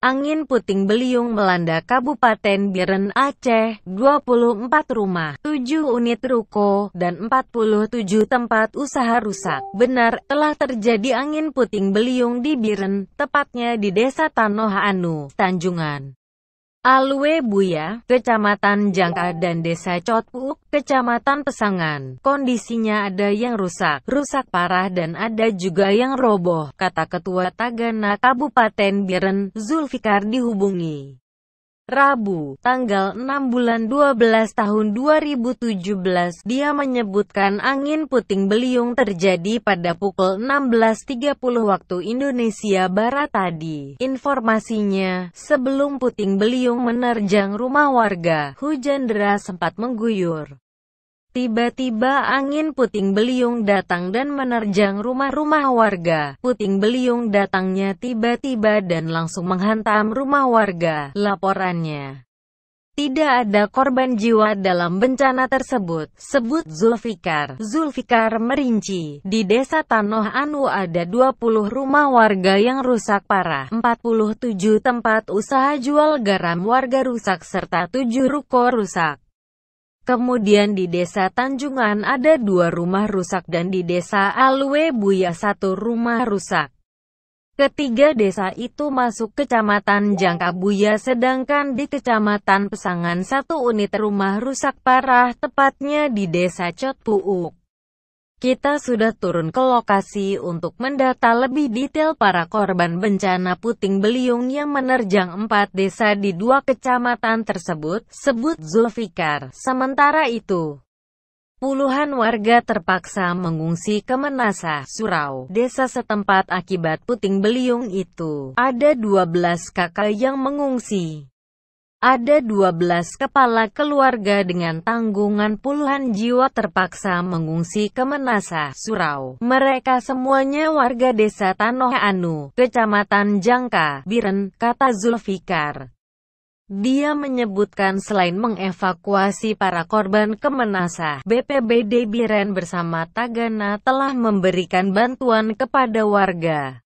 Angin puting beliung melanda Kabupaten Biren Aceh, 24 rumah, 7 unit ruko, dan 47 tempat usaha rusak. Benar, telah terjadi angin puting beliung di Biren, tepatnya di Desa Tanoha Anu, Tanjungan. Alue Buya, Kecamatan Jangka dan Desa Cotpuk, Kecamatan Pesangan. Kondisinya ada yang rusak, rusak parah dan ada juga yang roboh, kata Ketua Tagana Kabupaten Biren, Zulfikar dihubungi. Rabu, tanggal 6 bulan 12 tahun 2017, dia menyebutkan angin puting beliung terjadi pada pukul 16.30 waktu Indonesia Barat tadi. Informasinya, sebelum puting beliung menerjang rumah warga, hujan deras sempat mengguyur. Tiba-tiba angin puting beliung datang dan menerjang rumah-rumah warga. Puting beliung datangnya tiba-tiba dan langsung menghantam rumah warga, laporannya. Tidak ada korban jiwa dalam bencana tersebut, sebut Zulfikar. Zulfikar merinci, di desa Tanoh Anu ada 20 rumah warga yang rusak parah, 47 tempat usaha jual garam warga rusak serta 7 ruko rusak. Kemudian di desa Tanjungan ada dua rumah rusak dan di desa Alwe Buya satu rumah rusak. Ketiga desa itu masuk kecamatan Jangka Buya sedangkan di kecamatan Pesangan satu unit rumah rusak parah tepatnya di desa Cotpuuk. Kita sudah turun ke lokasi untuk mendata lebih detail para korban bencana puting beliung yang menerjang empat desa di dua kecamatan tersebut, sebut Zulfikar. Sementara itu, puluhan warga terpaksa mengungsi ke Menasa, Surau, desa setempat akibat puting beliung itu. Ada 12 kakak yang mengungsi. Ada 12 kepala keluarga dengan tanggungan puluhan jiwa terpaksa mengungsi ke Menasa, Surau. Mereka semuanya warga desa Tanoh Anu, Kecamatan Jangka, Biren, kata Zulfikar. Dia menyebutkan selain mengevakuasi para korban ke Menasa, BPBD Biren bersama Tagana telah memberikan bantuan kepada warga.